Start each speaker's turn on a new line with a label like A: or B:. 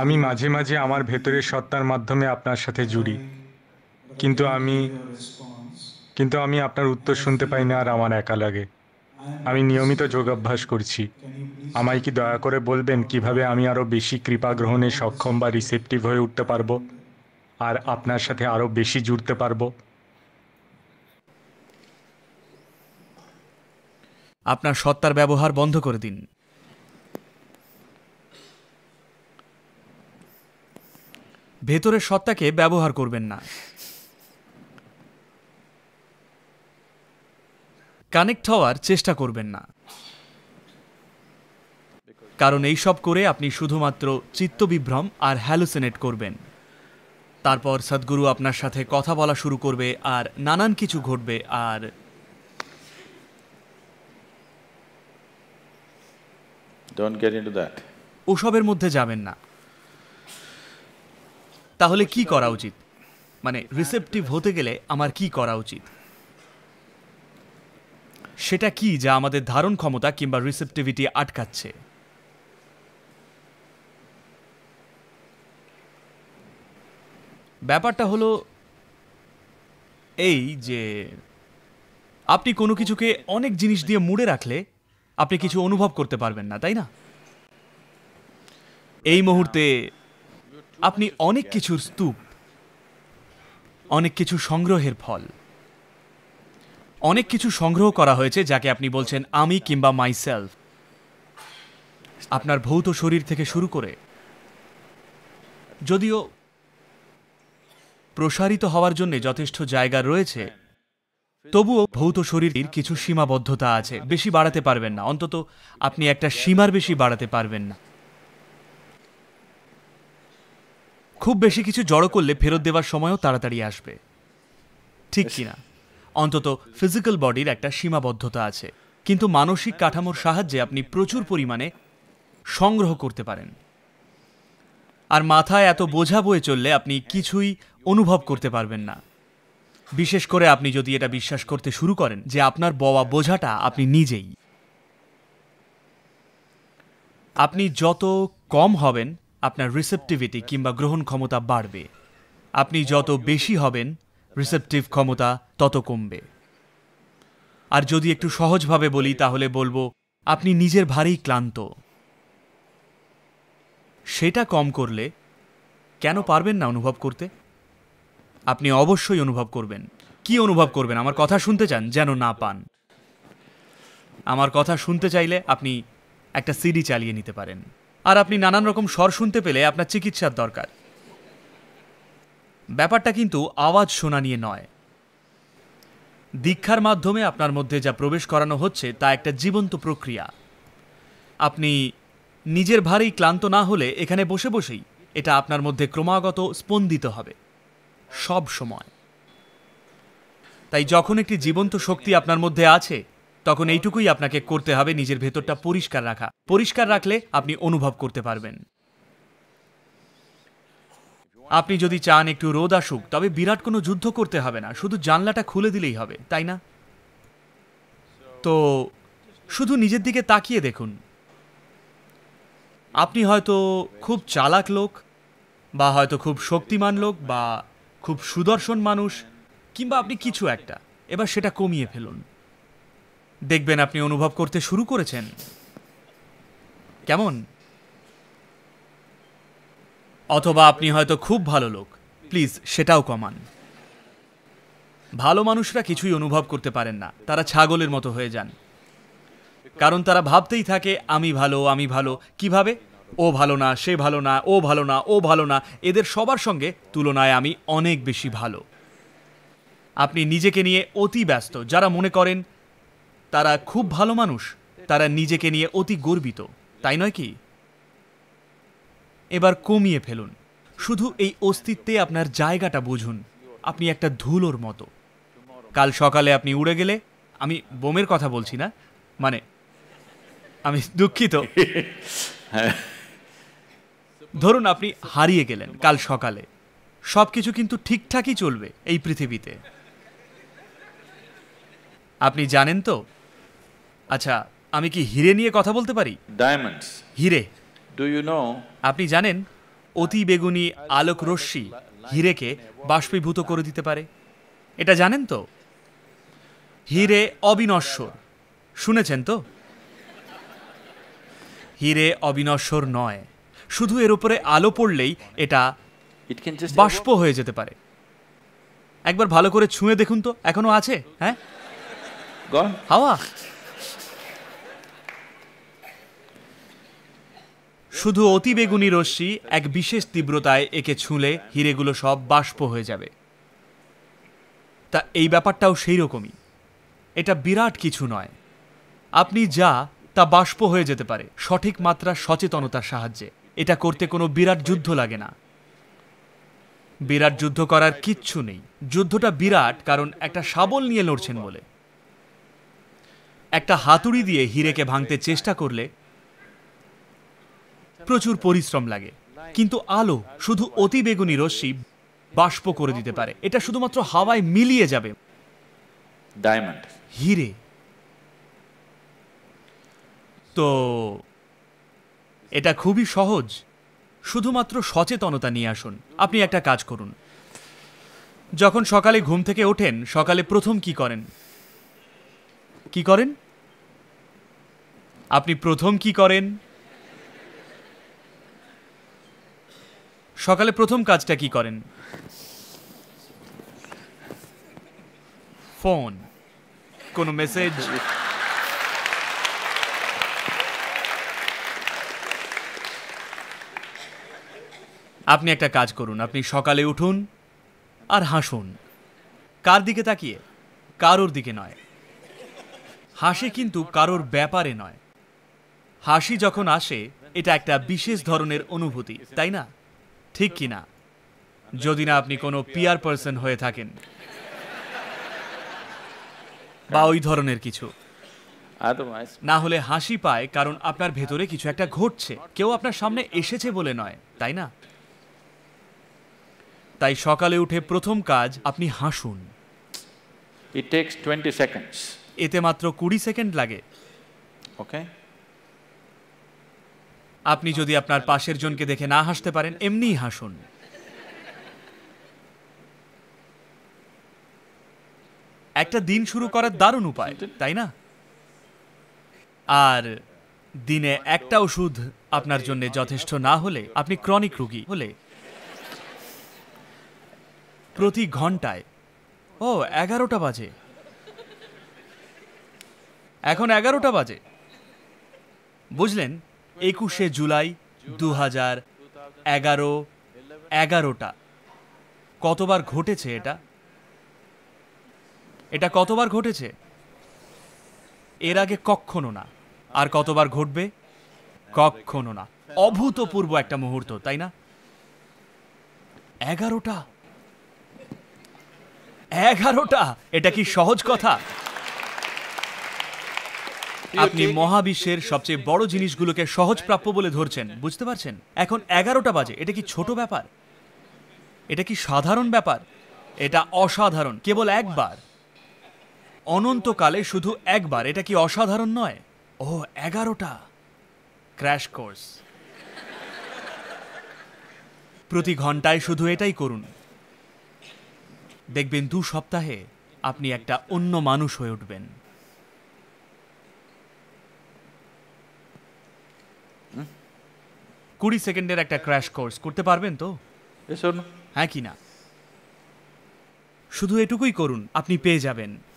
A: আমি মাঝে মাঝে আমার ভেতরের সত্তার মাধ্যমে আপনার সাথে জুড়ি কিন্তু আমি কিন্তু আমি আপনার উত্তর শুনতে পাই না আর আমার একা লাগে আমি নিয়মিত যোগাভ্যাস করছি আমায় কি দয়া করে বলবেন কিভাবে আমি আরও বেশি কৃপা গ্রহণে সক্ষম বা রিসেপটিভ হয়ে উঠতে পারবো আর আপনার সাথে আরও বেশি জুড়তে পারবো আপনার সত্তার ব্যবহার বন্ধ করে দিন ভেতরের সত্তাকে ব্যবহার করবেন না কানেক্ট হওয়ার চেষ্টা করবেন না কারণ এইসব করে আপনি শুধুমাত্র চিত্তবিভ্রম আর হ্যালোসিনেট করবেন তারপর সদ্গুরু আপনার সাথে কথা বলা শুরু করবে আর নানান কিছু ঘটবে আর ওসবের মধ্যে যাবেন না তাহলে কি করা উচিত মানে রিসেপটিভ হতে গেলে আমার কি করা উচিত সেটা কি যা আমাদের ধারণ ক্ষমতা কিংবা রিসেপটিভিটি আটকাচ্ছে ব্যাপারটা হলো এই যে আপনি কোনো কিছুকে অনেক জিনিস দিয়ে মুড়ে রাখলে আপনি কিছু অনুভব করতে পারবেন না তাই না এই মুহূর্তে আপনি অনেক কিছুর স্তূপ অনেক কিছু সংগ্রহের ফল অনেক কিছু সংগ্রহ করা হয়েছে যাকে আপনি বলছেন আমি কিংবা মাইসেলফ আপনার ভৌত শরীর থেকে শুরু করে যদিও প্রসারিত হওয়ার জন্য যথেষ্ট জায়গা রয়েছে তবুও ভৌত শরীরের কিছু সীমাবদ্ধতা আছে বেশি বাড়াতে পারবেন না অন্তত আপনি একটা সীমার বেশি বাড়াতে পারবেন না খুব বেশি কিছু জড়ো করলে ফেরত দেওয়ার সময়ও তাড়াতাড়ি আসবে ঠিক কিনা অন্তত ফিজিক্যাল বডির একটা সীমাবদ্ধতা আছে কিন্তু মানসিক কাঠামোর সাহায্যে আপনি প্রচুর পরিমাণে সংগ্রহ করতে পারেন আর মাথায় এত বোঝা বয়ে চললে আপনি কিছুই অনুভব করতে পারবেন না বিশেষ করে আপনি যদি এটা বিশ্বাস করতে শুরু করেন যে আপনার বওয়া বোঝাটা আপনি নিজেই আপনি যত কম হবেন আপনার রিসেপটিভিটি কিংবা গ্রহণ ক্ষমতা বাড়বে আপনি যত বেশি হবেন রিসেপটিভ ক্ষমতা তত কমবে আর যদি একটু সহজভাবে বলি তাহলে বলবো আপনি নিজের ভারেই ক্লান্ত সেটা কম করলে কেন পারবেন না অনুভব করতে আপনি অবশ্যই অনুভব করবেন কি অনুভব করবেন আমার কথা শুনতে চান যেন না পান আমার কথা শুনতে চাইলে আপনি একটা সিডি চালিয়ে নিতে পারেন আর আপনি নানান রকম স্বর শুনতে পেলে আপনার চিকিৎসার দরকার ব্যাপারটা কিন্তু আওয়াজ শোনা নিয়ে নয় দীক্ষার মাধ্যমে আপনার মধ্যে যা প্রবেশ করানো হচ্ছে তা একটা জীবন্ত প্রক্রিয়া আপনি নিজের ভারেই ক্লান্ত না হলে এখানে বসে বসেই এটা আপনার মধ্যে ক্রমাগত স্পন্দিত হবে সব সময় তাই যখন একটি জীবন্ত শক্তি আপনার মধ্যে আছে তখন এইটুকুই আপনাকে করতে হবে নিজের ভেতরটা পরিষ্কার রাখা পরিষ্কার রাখলে আপনি অনুভব করতে পারবেন আপনি যদি চান একটু রোদ আসুক তবে বিরাট কোনো যুদ্ধ করতে হবে না শুধু জানলাটা খুলে দিলেই হবে তাই না তো শুধু নিজের দিকে তাকিয়ে দেখুন আপনি হয়তো খুব চালাক লোক বা হয়তো খুব শক্তিমান লোক বা খুব সুদর্শন মানুষ কিংবা আপনি কিছু একটা এবার সেটা কমিয়ে ফেলুন দেখবেন আপনি অনুভব করতে শুরু করেছেন কেমন অথবা আপনি হয়তো খুব ভালো লোক প্লিজ সেটাও কমান ভালো মানুষরা কিছুই অনুভব করতে পারেন না তারা ছাগলের মতো হয়ে যান কারণ তারা ভাবতেই থাকে আমি ভালো আমি ভালো কিভাবে ও ভালো না সে ভালো না ও ভালো না ও ভালো না এদের সবার সঙ্গে তুলনায় আমি অনেক বেশি ভালো আপনি নিজেকে নিয়ে অতি ব্যস্ত যারা মনে করেন তারা খুব ভালো মানুষ তারা নিজেকে নিয়ে অতি গর্বিত তাই নয় কি এবার কমিয়ে ফেলুন শুধু এই অস্তিত্বে আপনার জায়গাটা বুঝুন আপনি একটা ধুলোর মতো কাল সকালে আপনি উড়ে গেলে আমি বোমের কথা বলছি না মানে আমি দুঃখিত ধরুন আপনি হারিয়ে গেলেন কাল সকালে সব কিছু কিন্তু ঠিকঠাকই চলবে এই পৃথিবীতে আপনি জানেন তো আচ্ছা আমি কি হিরে নিয়ে কথা বলতে পারি ডায়মন্ডস হিরে ডু ইউ নো আপনি জানেন অতি বেগুনি আলোক রশ্মি হিরেকে বাষ্পীভূত করে দিতে পারে এটা জানেন তো হিরে অবিনশ্বর শুনেছেন তো হিরে অবিনশ্বর নয় শুধু এর উপরে আলো পড়লেই এটা বাষ্প হয়ে যেতে পারে একবার ভালো করে ছুঁয়ে দেখুন তো এখনো আছে হ্যাঁ হাওয়া শুধু অতিবেগুনি রশ্মি এক বিশেষ তীব্রতায় একে ছুঁলে হিরেগুলো সব বাষ্প হয়ে যাবে তা এই ব্যাপারটাও সেই রকমই এটা বিরাট কিছু নয় আপনি যা তা বাষ্প হয়ে যেতে পারে সঠিক মাত্রা সচেতনতার সাহায্যে এটা করতে কোনো বিরাট যুদ্ধ লাগে না বিরাট যুদ্ধ করার কিচ্ছু নেই যুদ্ধটা বিরাট কারণ একটা শাবল নিয়ে লড়ছেন বলে একটা হাতুড়ি দিয়ে হিরেকে ভাঙতে চেষ্টা করলে প্রচুর পরিশ্রম লাগে কিন্তু আলো শুধু অতি বেগুনি রশ্মি বাষ্প করে দিতে পারে এটা শুধুমাত্র হাওয়ায় মিলিয়ে যাবে ডায়মন্ড হিরে তো এটা খুবই সহজ শুধুমাত্র সচেতনতা নিয়ে আসুন আপনি একটা কাজ করুন যখন সকালে ঘুম থেকে ওঠেন সকালে প্রথম কি করেন কি করেন আপনি প্রথম কি করেন সকালে প্রথম কাজটা কি করেন ফোন কোনো মেসেজ আপনি একটা কাজ করুন আপনি সকালে উঠুন আর হাসুন কার দিকে তাকিয়ে কারোর দিকে নয় হাসি কিন্তু কারোর ব্যাপারে নয় হাসি যখন আসে এটা একটা বিশেষ ধরনের অনুভূতি তাই না ঠিক কি না যদি না আপনি কোনো পিয়ার পার্সন হয়ে থাকেন বা ওই ধরনের কিছু না হলে হাসি পায় কারণ আপনার ভেতরে কিছু একটা ঘটছে কেউ আপনার সামনে এসেছে বলে নয় তাই না তাই সকালে উঠে প্রথম কাজ আপনি হাসুন টেক্স টোয়েন্টি এতে মাত্র কুড়ি সেকেন্ড লাগে ওকে আপনি যদি আপনার পাশের জনকে দেখে না হাসতে পারেন এমনিই হাসুন একটা দিন শুরু করার দারুণ উপায় তাই না আর দিনে একটা ওষুধ আপনার জন্য যথেষ্ট না হলে আপনি ক্রনিক রুগী হলে প্রতি ঘন্টায় ও এগারোটা বাজে এখন এগারোটা বাজে বুঝলেন একুশে জুলাই দু হাজার এগারো এগারোটা কতবার ঘটেছে এটা এটা কতবার ঘটেছে এর আগে কখনো না আর কতবার ঘটবে কখনো না অভূতপূর্ব একটা মুহূর্ত তাই না এগারোটা এগারোটা এটা কি সহজ কথা আপনি মহাবিশ্বের সবচেয়ে বড় জিনিসগুলোকে সহজ প্রাপ্য বলে ধরছেন বুঝতে পারছেন এখন এগারোটা বাজে এটা কি ছোট ব্যাপার এটা কি সাধারণ ব্যাপার এটা অসাধারণ কেবল একবার অনন্তকালে শুধু একবার এটা কি অসাধারণ নয় ও এগারোটা ক্র্যাশ কোর্স প্রতি ঘন্টায় শুধু এটাই করুন দেখবেন দু সপ্তাহে আপনি একটা অন্য মানুষ হয়ে উঠবেন কুড়ি সেকেন্ডের একটা ক্র্যাশ কোর্স করতে পারবেন তো এসো হ্যাঁ কি না শুধু এটুকুই করুন আপনি পেয়ে যাবেন